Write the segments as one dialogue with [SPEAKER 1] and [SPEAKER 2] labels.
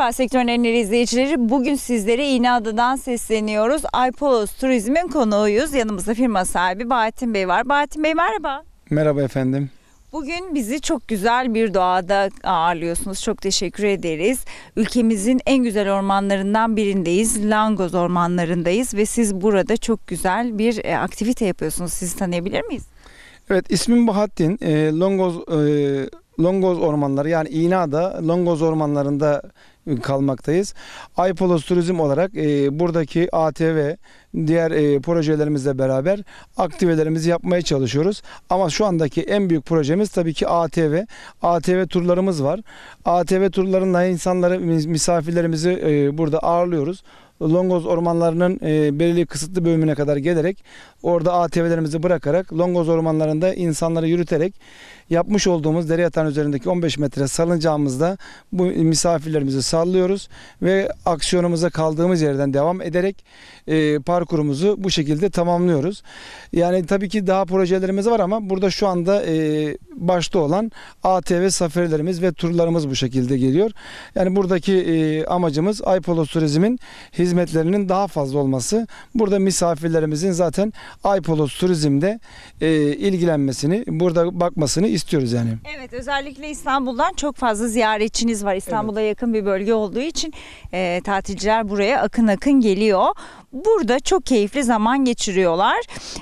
[SPEAKER 1] Haber sektörünün enleri izleyicileri bugün sizlere İğneada'dan sesleniyoruz. Aypolos Turizm'in konuğuyuz. Yanımızda firma sahibi Bahattin Bey var. Bahattin Bey merhaba. Merhaba efendim. Bugün bizi çok güzel bir doğada ağırlıyorsunuz. Çok teşekkür ederiz. Ülkemizin en güzel ormanlarından birindeyiz. Langoz ormanlarındayız ve siz burada çok güzel bir e, aktivite yapıyorsunuz. Sizi tanıyabilir miyiz?
[SPEAKER 2] Evet ismim Bahattin. E, Longoz e, Longoz ormanları yani İğneada Longoz ormanlarında kalmaktayız. Aypolos Turizm olarak e, buradaki ATV diğer e, projelerimizle beraber aktivelerimizi yapmaya çalışıyoruz. Ama şu andaki en büyük projemiz tabii ki ATV. ATV turlarımız var. ATV turlarında insanları misafirlerimizi e, burada ağırlıyoruz. Longoz ormanlarının e, belirli kısıtlı bölümüne kadar gelerek orada ATV'lerimizi bırakarak Longoz ormanlarında insanları yürüterek yapmış olduğumuz dere yatağının üzerindeki 15 metre salıncağımızda bu misafirlerimizi sağ sallıyoruz ve aksiyonumuza kaldığımız yerden devam ederek e, parkurumuzu bu şekilde tamamlıyoruz. Yani tabii ki daha projelerimiz var ama burada şu anda e, başta olan ATV saferlerimiz ve turlarımız bu şekilde geliyor. Yani buradaki e, amacımız Aypolos Turizm'in hizmetlerinin daha fazla olması. Burada misafirlerimizin zaten Aypolos Turizm'de e, ilgilenmesini, burada bakmasını istiyoruz yani.
[SPEAKER 1] Evet özellikle İstanbul'dan çok fazla ziyaretçiniz var. İstanbul'a evet. yakın bir bölge bölge olduğu için e, tatilciler buraya akın akın geliyor. Burada çok keyifli zaman geçiriyorlar.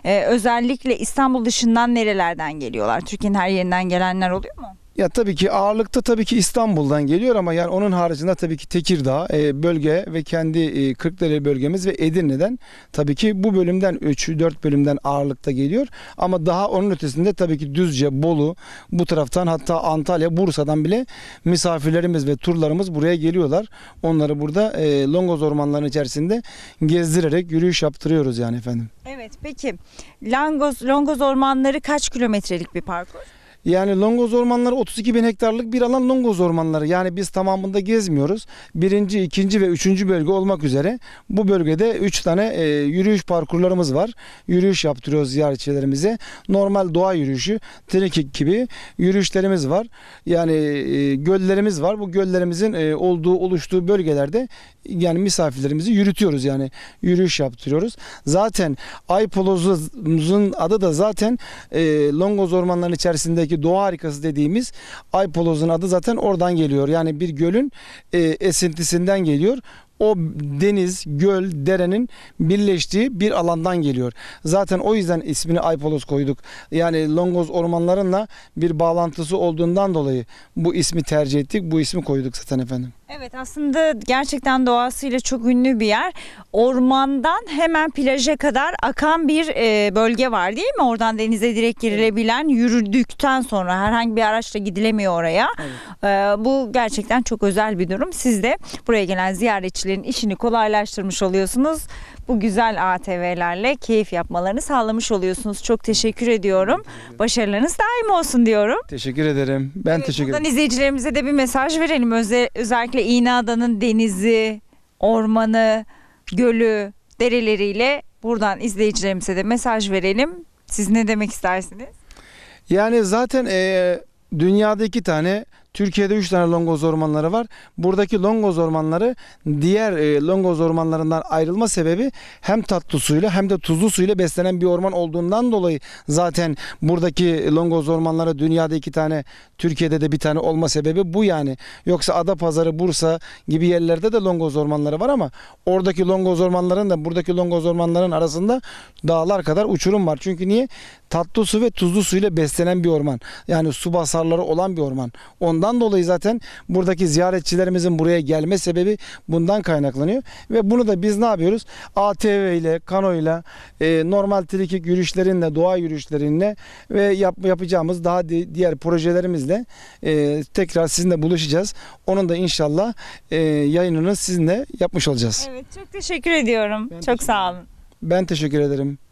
[SPEAKER 1] E, özellikle İstanbul dışından nerelerden geliyorlar? Türkiye'nin her yerinden gelenler oluyor mu?
[SPEAKER 2] Ya tabii ki ağırlıkta tabii ki İstanbul'dan geliyor ama yani onun haricinde tabii ki Tekirdağ e, bölge ve kendi e, Kırklareli bölgemiz ve Edirne'den tabii ki bu bölümden 3-4 bölümden ağırlıkta geliyor. Ama daha onun ötesinde tabii ki Düzce, Bolu bu taraftan hatta Antalya, Bursa'dan bile misafirlerimiz ve turlarımız buraya geliyorlar. Onları burada e, Longoz ormanlarının içerisinde gezdirerek yürüyüş yaptırıyoruz yani efendim.
[SPEAKER 1] Evet peki Longoz, Longoz ormanları kaç kilometrelik bir parkur?
[SPEAKER 2] Yani longoz ormanları 32 bin hektarlık bir alan longoz ormanları. Yani biz tamamında gezmiyoruz. Birinci, ikinci ve üçüncü bölge olmak üzere bu bölgede üç tane e, yürüyüş parkurlarımız var. Yürüyüş yaptırıyoruz ziyaretçilerimize. Normal doğa yürüyüşü, trekking gibi yürüyüşlerimiz var. Yani e, göllerimiz var. Bu göllerimizin e, olduğu, oluştuğu bölgelerde yani misafirlerimizi yürütüyoruz yani yürüyüş yaptırıyoruz. Zaten Aypoloz'un adı da zaten e, Longoz ormanlarının içerisindeki ki doğa harikası dediğimiz Aypoloz'un adı zaten oradan geliyor. Yani bir gölün e, esintisinden geliyor o deniz, göl, derenin birleştiği bir alandan geliyor. Zaten o yüzden ismini Aypolos koyduk. Yani Longoz ormanlarınla bir bağlantısı olduğundan dolayı bu ismi tercih ettik. Bu ismi koyduk zaten efendim.
[SPEAKER 1] Evet aslında gerçekten doğasıyla çok ünlü bir yer. Ormandan hemen plaja kadar akan bir e, bölge var değil mi? Oradan denize direkt girilebilen yürüdükten sonra herhangi bir araçla gidilemiyor oraya. Evet. E, bu gerçekten çok özel bir durum. Siz de buraya gelen ziyaretçilerin işini kolaylaştırmış oluyorsunuz bu güzel ATV'lerle keyif yapmalarını sağlamış oluyorsunuz. Çok teşekkür ediyorum. Başarılarınız daim olsun diyorum.
[SPEAKER 2] Teşekkür ederim. Ben teşekkür ederim. Buradan
[SPEAKER 1] izleyicilerimize de bir mesaj verelim. Özel, özellikle İğneada'nın denizi, ormanı, gölü, dereleriyle buradan izleyicilerimize de mesaj verelim. Siz ne demek istersiniz?
[SPEAKER 2] Yani zaten e, dünyada iki tane Türkiye'de 3 tane longoz ormanları var. Buradaki longoz ormanları diğer e, longoz ormanlarından ayrılma sebebi hem tatlı suyla hem de tuzlu suyla beslenen bir orman olduğundan dolayı zaten buradaki longoz ormanları dünyada iki tane Türkiye'de de bir tane olma sebebi bu yani. Yoksa Adapazarı, Bursa gibi yerlerde de longoz ormanları var ama oradaki longoz ormanların da buradaki longoz ormanların arasında dağlar kadar uçurum var. Çünkü niye? Tatlı su ve tuzlu suyla beslenen bir orman. Yani su basarları olan bir orman. Ondan Bundan dolayı zaten buradaki ziyaretçilerimizin buraya gelme sebebi bundan kaynaklanıyor. Ve bunu da biz ne yapıyoruz? ATV ile, kano ile, normal trikik yürüyüşlerinle, doğa yürüyüşlerinle ve yap, yapacağımız daha di, diğer projelerimizle e, tekrar sizinle buluşacağız. Onun da inşallah e, yayınını sizinle yapmış olacağız. Evet
[SPEAKER 1] çok teşekkür ediyorum. Ben çok teşekkür sağ olun.
[SPEAKER 2] Ben teşekkür ederim.